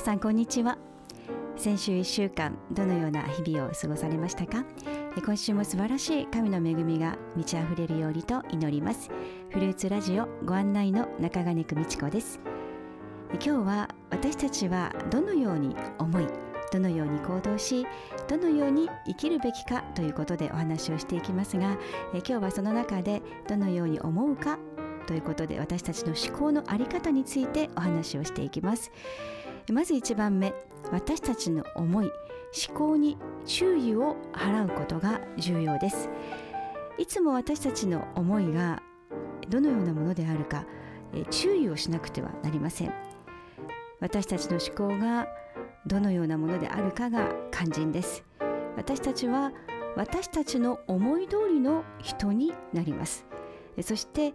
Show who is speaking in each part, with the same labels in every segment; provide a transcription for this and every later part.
Speaker 1: 皆さんこんにちは先週1週間どのような日々を過ごされましたか今週も素晴らしい神の恵みが満ち溢れるようにと祈りますフルーツラジオご案内の中金久美智子です今日は私たちはどのように思いどのように行動しどのように生きるべきかということでお話をしていきますが今日はその中でどのように思うかということで私たちの思考の在り方についてお話をしていきますまず1番目私たちの思い思考に注意を払うことが重要ですいつも私たちの思いがどのようなものであるか注意をしなくてはなりません私たちの思考がどのようなものであるかが肝心です私たちは私たちの思い通りの人になりますそして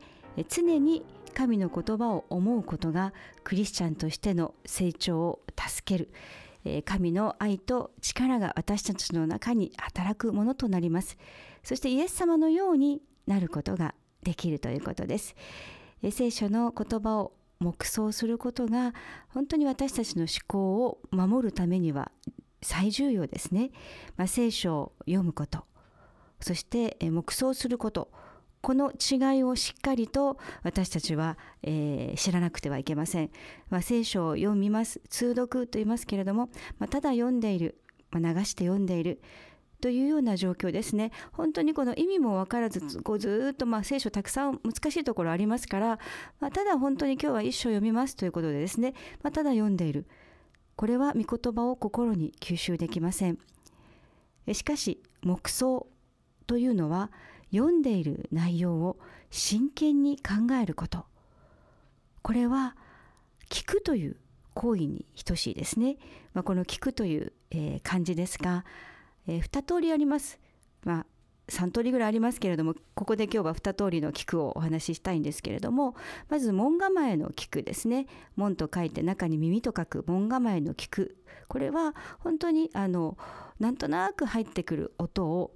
Speaker 1: 常に神の言葉を思うことがクリスチャンとしての成長を助ける神の愛と力が私たちの中に働くものとなりますそしてイエス様のようになることができるということです聖書の言葉を黙想することが本当に私たちの思考を守るためには最重要ですね、まあ、聖書を読むことそして黙想することこの違いをしっかりと私たちは、えー、知らなくてはいけません、まあ、聖書を読みます通読と言いますけれども、まあ、ただ読んでいる、まあ、流して読んでいるというような状況ですね。本当にこの意味も分からず、こうずっとまあ聖書たくさん難しいところありますから、まあ、ただ本当に今日は一章読みますということでですね、まあ、ただ読んでいる。これは御言葉を心に吸収できません。しかし、黙想というのは、読んでいる内容を真剣に考えることこれは聞くという行為に等しいですね、まあ、この聞くという、えー、漢字ですが、えー、2通りあります、まあ、3通りぐらいありますけれどもここで今日は2通りの「聞く」をお話ししたいんですけれどもまず門構えの「聞く」ですね門と書いて中に耳と書く門構えの「聞く」これは本当にあのなんとなく入ってくる音を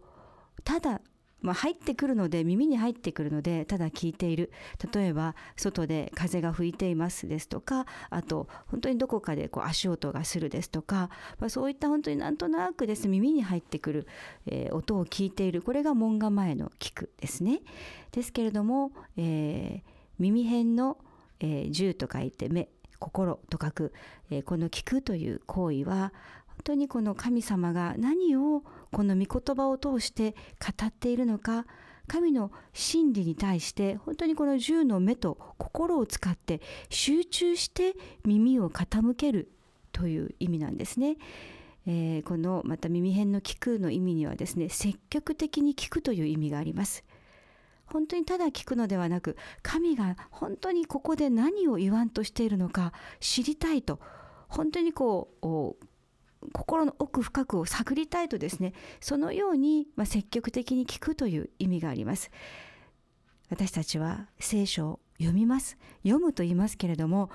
Speaker 1: ただまあ、入ってくるので耳に入ってくるのでただ聞いている例えば外で風が吹いていますですとかあと本当にどこかでこう足音がするですとか、まあ、そういった本当になんとなくです耳に入ってくる、えー、音を聞いているこれが門構えの聞くですね。ですけれども、えー、耳辺の、えー、銃と書いて目心と書く、えー、この聞くという行為は本当にこの神様が何をこの御言葉を通して語っているのか神の真理に対して本当にこの銃の目と心を使って集中して耳を傾けるという意味なんですね。えー、このまた耳辺の聞くの意味にはですね積極的に聞くという意味があります。本当にただ聞くのではなく神が本当にここで何を言わんとしているのか知りたいと本当にこう心の奥深くを探りたいとですねそのように、ま積極的に聞くという意味があります私たちは聖書を読みます読むと言いますけれども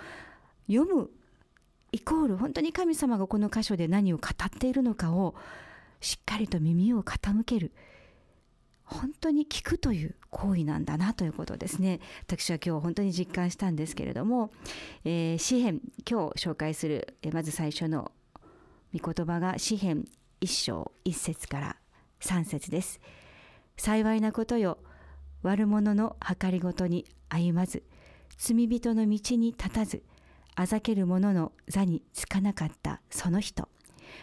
Speaker 1: 読むイコール本当に神様がこの箇所で何を語っているのかをしっかりと耳を傾ける本当に聞くという行為なんだなということですね私は今日本当に実感したんですけれども、えー、詩篇今日紹介する、えまず最初の御言葉が詩篇一章一節から三節です。幸いなことよ、悪者の計りごとに歩まず、罪人の道に立たず、あざける者の座につかなかったその人。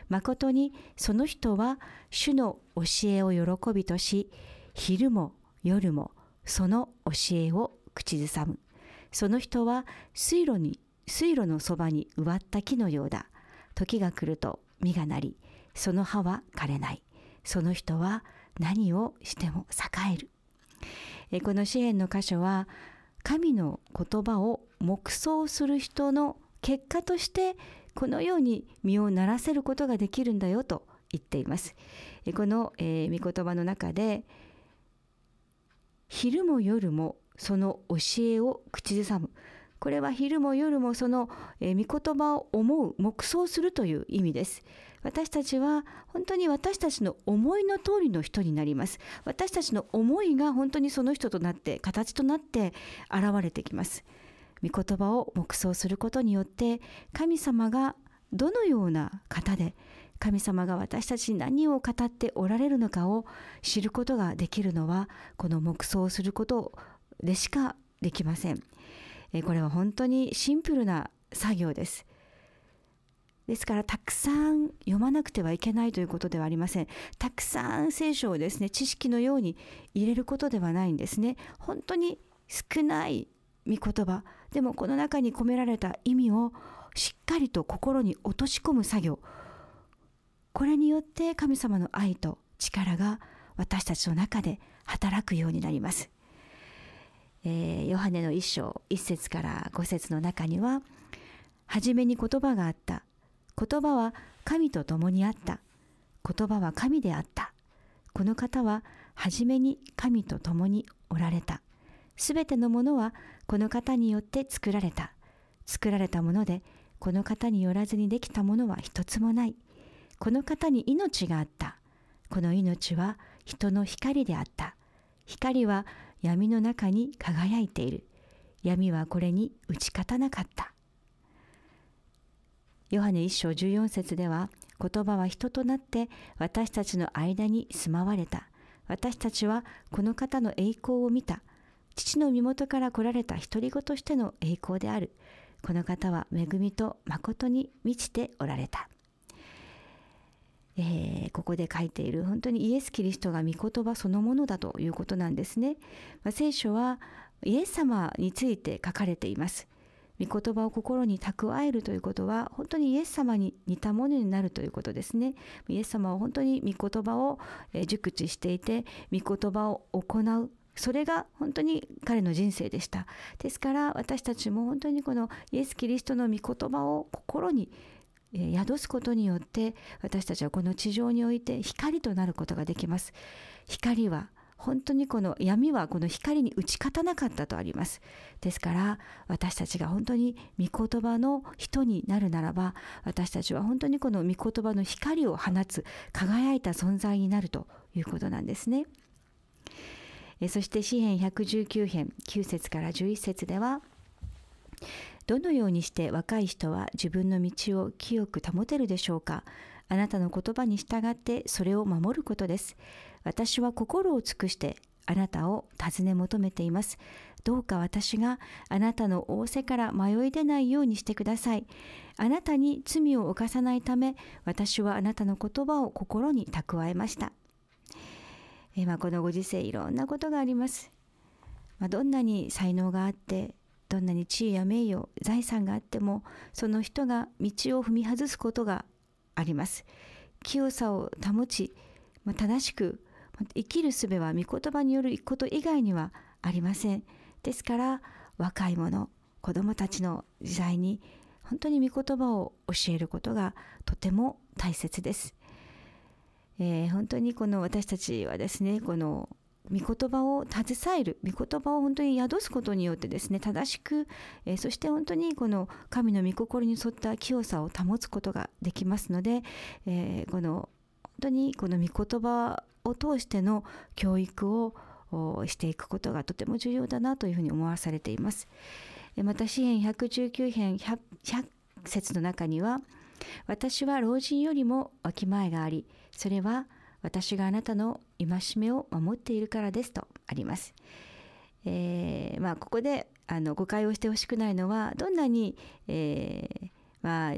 Speaker 1: 誠にその人は主の教えを喜びとし、昼も夜もその教えを口ずさむ。その人は水路に、水路のそばに植わった木のようだ。時が来ると実がなりその葉は枯れないその人は何をしても栄えるえこの詩篇の箇所は神の言葉を黙想する人の結果としてこのように身をならせることができるんだよと言っていますこの、え御言葉の中で昼も夜もその教えを口ずさむこれは昼も夜もその、え御言葉を思う黙想するという意味です私たちは本当に私たちの思いの通りの人になります私たちの思いが本当にその人となって形となって現れてきます御言葉を黙想することによって神様がどのような方で神様が私たちに何を語っておられるのかを知ることができるのはこの黙想することでしかできません。えこれは本当にシンプルな作業です。ですからたくさん読まなくてはいけないということではありません。たくさん聖書をですね、知識のように入れることではないんですね。本当に少ない御言葉、でもこの中に込められた意味をしっかりと心に落とし込む作業。これによって神様の愛と力が私たちの中で働くようになります。えー、ヨハネの一章一節から五節の中には初めに言葉があった言葉は神と共にあった言葉は神であったこの方は初めに神と共におられたすべてのものはこの方によって作られた作られたものでこの方によらずにできたものは一つもないこの方に命があったこの命は人の光であった光は闇の中に輝いている。闇はこれに打ち勝たなかった。ヨハネ1章14節では、言葉は人となって私たちの間に住まわれた。私たちはこの方の栄光を見た。父の身元から来られた独り言としての栄光である。この方は恵みと誠に満ちておられた。えー、ここで書いている本当にイエス・キリストが御言葉そのものだということなんですね。まあ、聖書はイエス様について書かれています。御言葉を心に蓄えるということは本当にイエス様に似たものになるということですね。イエス様は本当に御言葉を熟知していて御言葉を行うそれが本当に彼の人生でした。ですから私たちも本当にこのイエス・キリストの御言葉を心に宿すことによって私たちはこの地上において光となることができます。光は本当にこの闇はこの光に打ち勝たなかったとあります。ですから私たちが本当に御言葉の人になるならば私たちは本当にこの御言葉の光を放つ輝いた存在になるということなんですね。そして詩編119編9節から11節ではどのようにして若い人は自分の道を清く保てるでしょうかあなたの言葉に従ってそれを守ることです。私は心を尽くしてあなたを尋ね求めています。どうか私があなたの仰せから迷い出ないようにしてください。あなたに罪を犯さないため、私はあなたの言葉を心に蓄えました。えまあ、このご時世いろんなことがあります。まあ、どんなに才能があってどんなに地位や名誉財産があってもその人が道を踏み外すことがあります清さを保ち正しく生きる術は御言葉によること以外にはありませんですから若い者子どもたちの時代に本当に御言葉を教えることがとても大切です、えー、本当にこの私たちはですねこの御言葉を携える御言葉を本当に宿すことによってですね正しく、えー、そして本当にこの神の御心に沿った清さを保つことができますので、えー、この本当にこの御言葉を通しての教育をしていくことがとても重要だなというふうに思わされています。また詩編119編 100, 100節の中には「私は老人よりもわきまえがありそれは私があなたの戒めを守っているからですとあります。えー、まあ、ここであの誤解をしてほしくないのはどんなに、えー、まあ、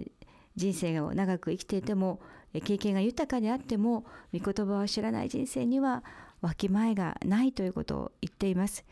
Speaker 1: 人生を長く生きていても経験が豊かであっても御言葉を知らない人生にはわきまえがないということを言っています。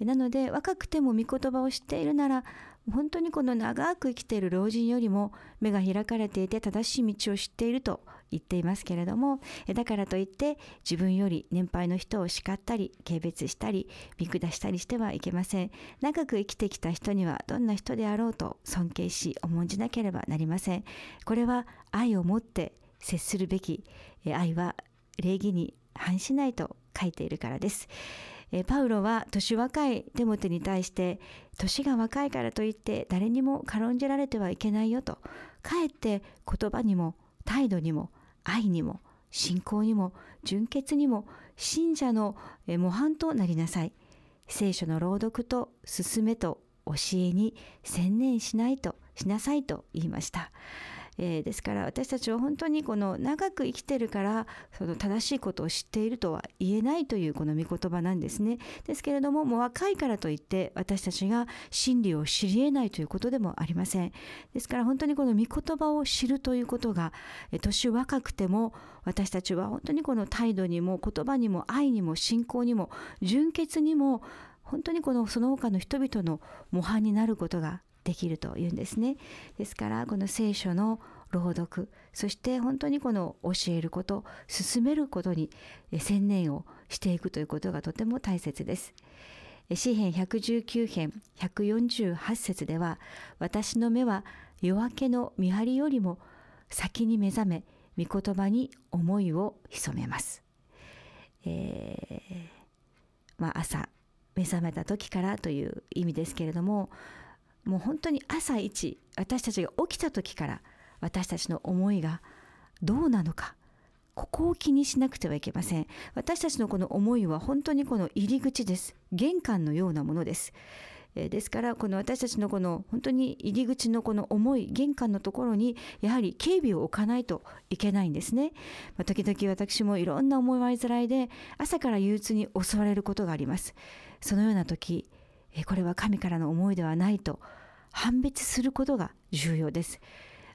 Speaker 1: なので若くても御言葉を知っているなら本当にこの長く生きている老人よりも目が開かれていて正しい道を知っていると言っていますけれどもだからといって自分より年配の人を叱ったり軽蔑したり見下したりしてはいけません長く生きてきた人にはどんな人であろうと尊敬し重んじなければなりませんこれは愛を持って接するべき愛は礼儀に反しないと書いているからですえパウロは年若いテモテに対して年が若いからといって誰にも軽んじられてはいけないよとかえって言葉にも態度にも愛にも信仰にも純潔にも信者の模範となりなさい聖書の朗読と勧めと教えに専念しないとしなさいと言いましたえー、ですから私たちは本当にこの長く生きてるからその正しいことを知っているとは言えないというこの御言葉なんですねですけれどももう若いからといって私たちが真理を知り得ないということでもありませんですから本当にこの御言葉を知るということが年若くても私たちは本当にこの態度にも言葉にも愛にも信仰にも純潔にも本当にこのその他の人々の模範になることができるというんですね。ですからこの聖書の朗読そして本当にこの教えること進めることに専念をしていくということがとても大切です。詩編119編148節では「私の目は夜明けの見張りよりも先に目覚め御言葉に思いを潜めます」えーまあ、朝目覚めた時からという意味ですけれどももう本当に朝一私たちが起きた時から私たちの思いがどうなのかここを気にしなくてはいけません私たちのこの思いは本当にこの入り口です玄関のようなものですですからこの私たちのこの本当に入り口のこの思い玄関のところにやはり警備を置かないといけないんですね、時々私もいろんな思いわいづらいで朝から憂鬱に襲われることがありますそのような時えこれは神からの思いではないと判別することが重要です。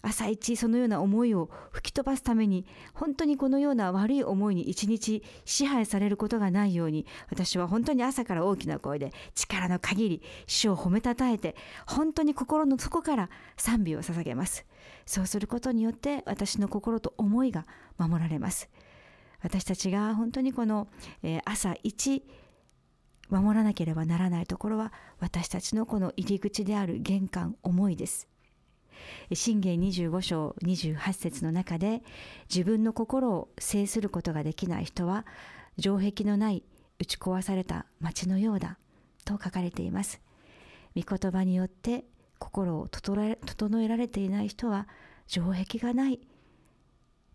Speaker 1: 朝一そのような思いを吹き飛ばすために本当にこのような悪い思いに一日支配されることがないように私は本当に朝から大きな声で力の限り主を褒めたたえて本当に心の底から賛美を捧げますそうすることによって私の心と思いが守られます私たちが本当にこの朝一守らなければならないところは私たちのこの入り口である玄関思いです。信玄25章28節の中で自分の心を制することができない人は城壁のない打ち壊された町のようだと書かれています。御言葉によって心を整えられていない人は城壁がない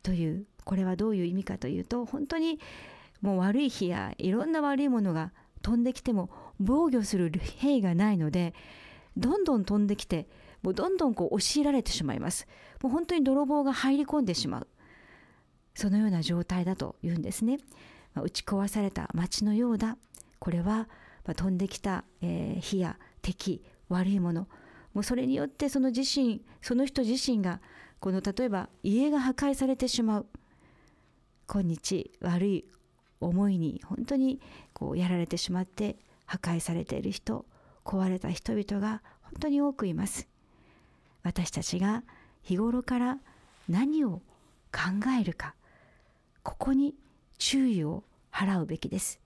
Speaker 1: というこれはどういう意味かというと本当にもう悪い日やいろんな悪いものが飛んできても防御する兵がないのでどんどん飛んできてもうどんどんこう押し入られてしまいますもう本当に泥棒が入り込んでしまうそのような状態だと言うんですね、まあ、打ち壊された街のようだこれは、まあ、飛んできた、えー、火や敵悪いものもうそれによってその自身その人自身がこの例えば家が破壊されてしまう今日悪い思いに本当にこうやられてしまって破壊されている人壊れた人々が本当に多くいます私たちが日頃から何を考えるかここに注意を払うべきです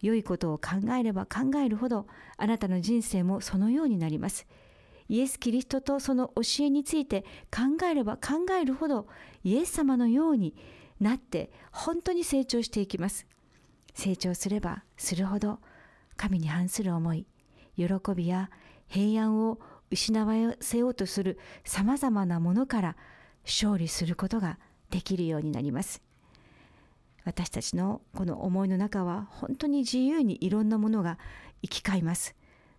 Speaker 1: 良いことを考えれば考えるほどあなたの人生もそのようになりますイエス・キリストとその教えについて考えれば考えるほどイエス様のようになって本当に成長していきます成長すればするほど神に反する思い喜びや平安を失わせようとするさまざまなものから勝利することができるようになります私たちのこの思いの中は本当に自由にいろんなものが行き交います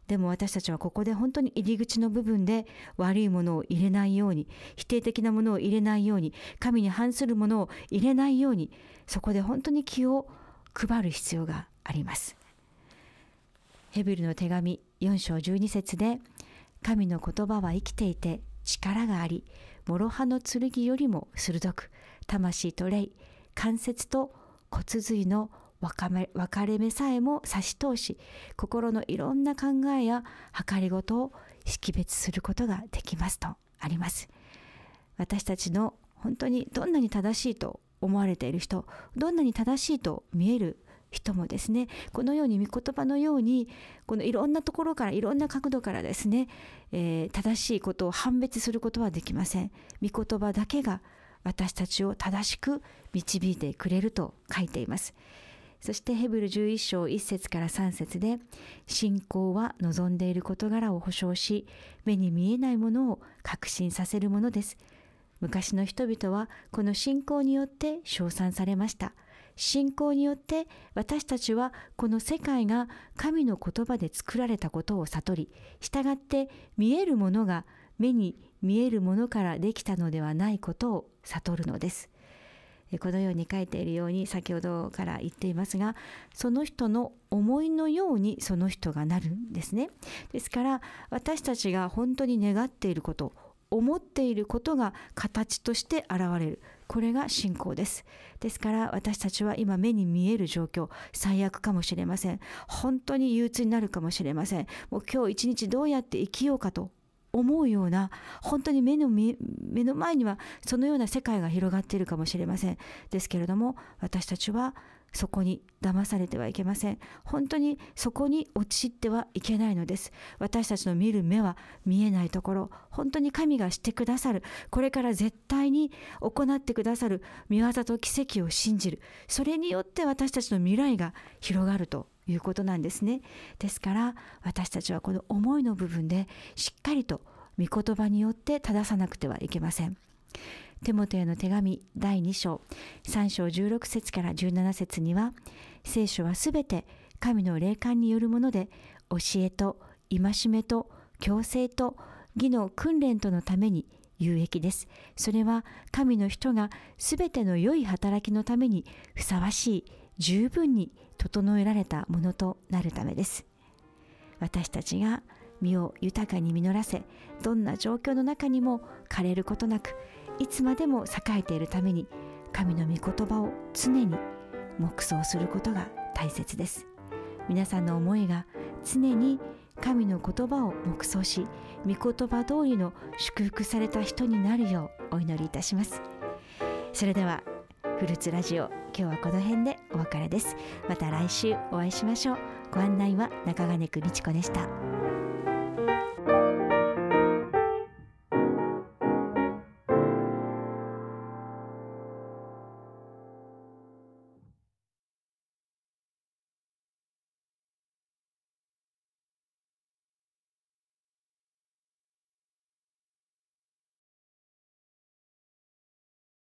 Speaker 1: でも私たちはここで本当に入り口の部分で悪いものを入れないように否定的なものを入れないように神に反するものを入れないようにそこで本当に気を配る必要があります。ヘブルの手紙4章12節で神の言葉は生きていて力があり、諸刃の剣よりも鋭く、魂と霊、関節と骨髄の分かれ目さえも差し通し、心のいろんな考えや計りごとを識別することができますとあります。私たちの本当にどんなに正しいと思われている人どんなに正しいと見える人もですねこのように御言葉のようにこのいろんなところからいろんな角度からですね、えー、正しいことを判別することはできません。御言葉だけが私たちを正しく導いてくれると書いています。そしてヘブル11章1節から3節で、信仰は望んでいる事柄を保証し、目に見えないものを確信させるものです。昔の人々はこの信仰によって称賛されました。信仰によって私たちはこの世界が神の言葉で作られたことを悟り、従って見えるものが目に見えるものからできたのではないことを悟るのです。このように書いているように先ほどから言っていますがその人の思いのようにその人がなるんですねですから私たちが本当に願っていること思っていることが形として現れるこれが信仰ですですから私たちは今目に見える状況最悪かもしれません本当に憂鬱になるかもしれませんもう今日一日どうやって生きようかと思うような本当に目の目の前にはそのような世界が広がっているかもしれませんですけれども私たちはそこに騙されてはいけません。本当にそこに陥ってはいけないのです。私たちの見る目は見えないところ、本当に神がしてくださる、これから絶対に行ってくださる見業と奇跡を信じる。それによって私たちの未来が広がるということなんですね。ですから私たちはこの思いの部分でしっかりと御言葉によって正さなくてはいけません。手元への手紙第2章3章16節から17節には聖書はすべて神の霊感によるもので教えと戒めと強制と義の訓練とのために有益です。それは神の人がすべての良い働きのためにふさわしい十分に整えられたものとなるためです。私たちが身を豊かに実らせどんな状況の中にも枯れることなくいつまでも栄えているために神の御言葉を常に黙想することが大切です皆さんの思いが常に神の言葉を黙想し御言葉通りの祝福された人になるようお祈りいたしますそれではフルーツラジオ今日はこの辺でお別れですまた来週お会いしましょうご案内は中金久美智子でした